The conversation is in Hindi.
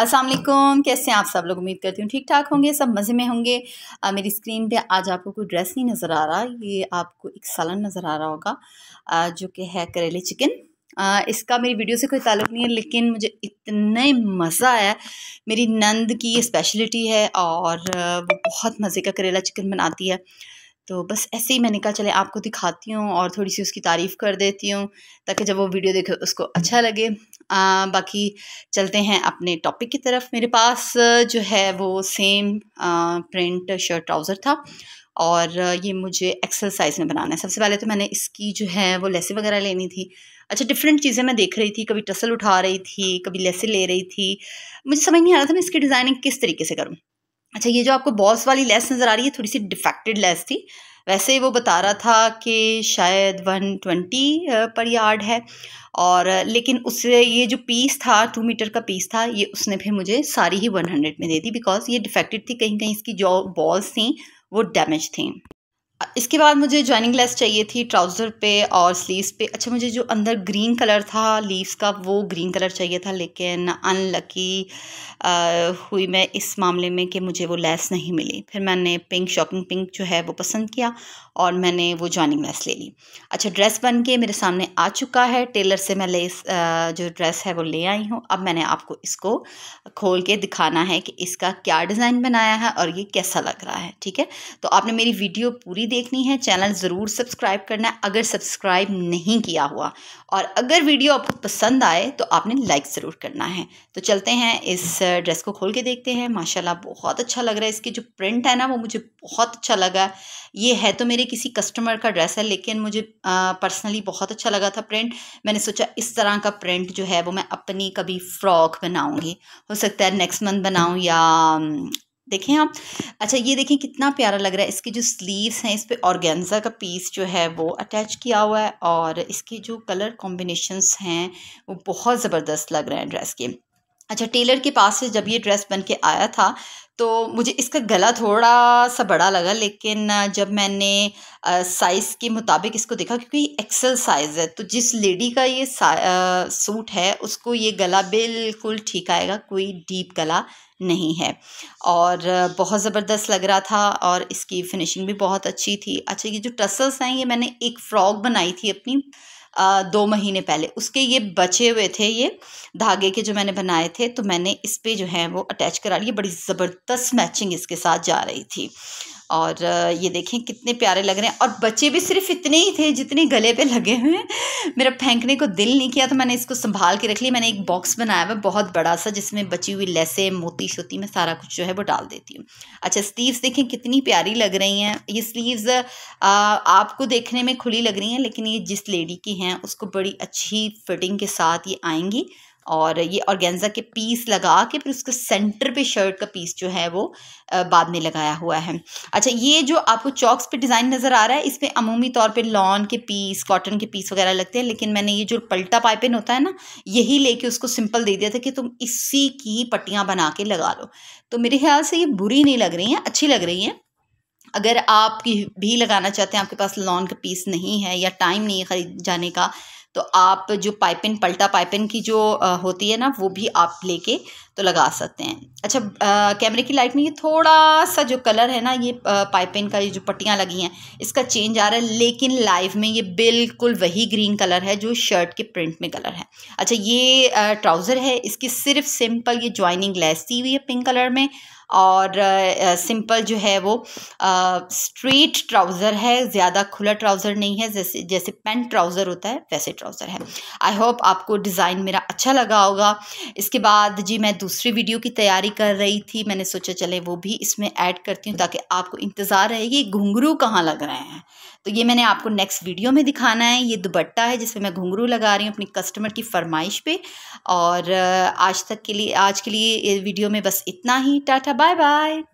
अस्सलाम वालेकुम कैसे हैं आप सब लोग उम्मीद करती हूँ ठीक ठाक होंगे सब मज़े में होंगे आ, मेरी स्क्रीन पे आज आपको कोई ड्रेस नहीं नज़र आ रहा ये आपको एक सालन नज़र आ रहा होगा आ, जो कि है करेले चिकन आ, इसका मेरी वीडियो से कोई ताल्लुक नहीं है लेकिन मुझे इतने मज़ा आया मेरी नंद की स्पेशलिटी है और वो बहुत मज़े का करेला चिकन बनाती है तो बस ऐसे ही मैंने कहा चले आपको दिखाती हूँ और थोड़ी सी उसकी तारीफ़ कर देती हूँ ताकि जब वो वीडियो देखे उसको अच्छा लगे आ, बाकी चलते हैं अपने टॉपिक की तरफ मेरे पास जो है वो सेम आ, प्रिंट शर्ट ट्राउज़र था और ये मुझे एक्सल साइज़ में बनाना है सबसे पहले तो मैंने इसकी जो है वो लेसें वगैरह लेनी थी अच्छा डिफरेंट चीज़ें मैं देख रही थी कभी टसल उठा रही थी कभी लेसें ले रही थी मुझे समझ नहीं आ रहा था मैं इसकी डिज़ाइनिंग किस तरीके से करूँ अच्छा ये जो आपको बॉस वाली लेस नज़र आ रही है थोड़ी सी डिफेक्टेड लेस थी वैसे वो बता रहा था कि शायद वन ट्वेंटी पर यार्ड है और लेकिन उससे ये जो पीस था टू मीटर का पीस था ये उसने फिर मुझे सारी ही वन हंड्रेड में दे दी बिकॉज़ ये डिफेक्टेड थी कहीं कहीं इसकी जो बॉल्स थी वो डैमेज थी इसके बाद मुझे ज्वाइनिंग लेस चाहिए थी ट्राउज़र पे और स्लीव्स पे अच्छा मुझे जो अंदर ग्रीन कलर था लीव्स का वो ग्रीन कलर चाहिए था लेकिन अनलकी हुई मैं इस मामले में कि मुझे वो लेस नहीं मिली फिर मैंने पिंक शॉकिंग पिंक जो है वो पसंद किया और मैंने वो ज्वाइनिंग लेस ले ली अच्छा ड्रेस बन के मेरे सामने आ चुका है टेलर से मैं लेस जो ड्रेस है वो ले आई हूँ अब मैंने आपको इसको खोल के दिखाना है कि इसका क्या डिज़ाइन बनाया है और ये कैसा लग रहा है ठीक है तो आपने मेरी वीडियो पूरी देखनी है चैनल ज़रूर सब्सक्राइब करना है अगर सब्सक्राइब नहीं किया हुआ और अगर वीडियो आपको पसंद आए तो आपने लाइक ज़रूर करना है तो चलते हैं इस ड्रेस को खोल के देखते हैं माशाल्लाह बहुत अच्छा लग रहा है इसकी जो प्रिंट है ना वो मुझे बहुत अच्छा लगा ये है तो मेरे किसी कस्टमर का ड्रेस है लेकिन मुझे पर्सनली बहुत अच्छा लगा था प्रिंट मैंने सोचा इस तरह का प्रिंट जो है वो मैं अपनी कभी फ़्रॉक बनाऊँगी हो सकता है नेक्स्ट मंथ बनाऊँ या देखें आप अच्छा ये देखें कितना प्यारा लग रहा है इसके जो स्लीव्स हैं इस पर ऑर्गेन्जा का पीस जो है वो अटैच किया हुआ है और इसके जो कलर कॉम्बिनेशंस हैं वो बहुत ज़बरदस्त लग रहे हैं ड्रेस के अच्छा टेलर के पास से जब ये ड्रेस बन के आया था तो मुझे इसका गला थोड़ा सा बड़ा लगा लेकिन जब मैंने साइज़ के मुताबिक इसको देखा क्योंकि एक्सेल साइज़ है तो जिस लेडी का ये आ, सूट है उसको ये गला बिल्कुल ठीक आएगा कोई डीप गला नहीं है और बहुत ज़बरदस्त लग रहा था और इसकी फिनिशिंग भी बहुत अच्छी थी अच्छा ये जो टसल्स हैं ये मैंने एक फ़्रॉक बनाई थी अपनी दो महीने पहले उसके ये बचे हुए थे ये धागे के जो मैंने बनाए थे तो मैंने इस पर जो है वो अटैच करा लिया बड़ी ज़बरदस्त मैचिंग इसके साथ जा रही थी और ये देखें कितने प्यारे लग रहे हैं और बच्चे भी सिर्फ इतने ही थे जितने गले पे लगे हुए हैं मेरा फेंकने को दिल नहीं किया तो मैंने इसको संभाल के रख लिया मैंने एक बॉक्स बनाया हुआ बहुत बड़ा सा जिसमें बची हुई लेसें मोती शोती में सारा कुछ जो है वो डाल देती हूँ अच्छा स्लीव्स देखें कितनी प्यारी लग रही हैं ये स्लीव्स आपको देखने में खुली लग रही हैं लेकिन ये जिस लेडी की हैं उसको बड़ी अच्छी फिटिंग के साथ ये आएंगी और ये ऑर्गेन्जा के पीस लगा के फिर उसके सेंटर पे शर्ट का पीस जो है वो बाद में लगाया हुआ है अच्छा ये जो आपको चॉक्स पे डिज़ाइन नज़र आ रहा है इसमें अमूमी तौर पे लॉन के पीस कॉटन के पीस वगैरह लगते हैं लेकिन मैंने ये जो पलटा पाइपिन होता है ना यही लेके उसको सिंपल दे दिया था कि तुम इसी की पट्टियाँ बना के लगा लो तो मेरे ख्याल से ये बुरी नहीं लग रही हैं अच्छी लग रही हैं अगर आप भी लगाना चाहते हैं आपके पास लॉन का पीस नहीं है या टाइम नहीं है ख़रीद जाने का तो आप जो पाइपिन पलटा पाइपिन की जो होती है ना वो भी आप लेके तो लगा सकते हैं अच्छा कैमरे की लाइट में ये थोड़ा सा जो कलर है ना ये पाइपिन का ये जो पट्टियाँ लगी हैं इसका चेंज आ रहा है लेकिन लाइव में ये बिल्कुल वही ग्रीन कलर है जो शर्ट के प्रिंट में कलर है अच्छा ये ट्राउज़र है इसकी सिर्फ सिंपल ये ज्वाइनिंग लेस दी हुई है पिंक कलर में और सिंपल जो है वो स्ट्रेट ट्राउज़र है ज़्यादा खुला ट्राउज़र नहीं है जैसे जैसे पेंट ट्राउज़र होता है वैसे ट्राउज़र है आई होप आपको डिज़ाइन मेरा अच्छा लगा होगा इसके बाद जी मैं दूसरी वीडियो की तैयारी कर रही थी मैंने सोचा चले वो भी इसमें ऐड करती हूँ ताकि आपको इंतज़ार रहेगी घुंगरू कहाँ लग रहे हैं तो ये मैंने आपको नेक्स्ट वीडियो में दिखाना है ये दुबट्टा है जिसमें मैं घुंगरू लगा रही हूँ अपनी कस्टमर की फरमाइश पर और आज तक के लिए आज के लिए वीडियो में बस इतना ही टाटा Bye bye.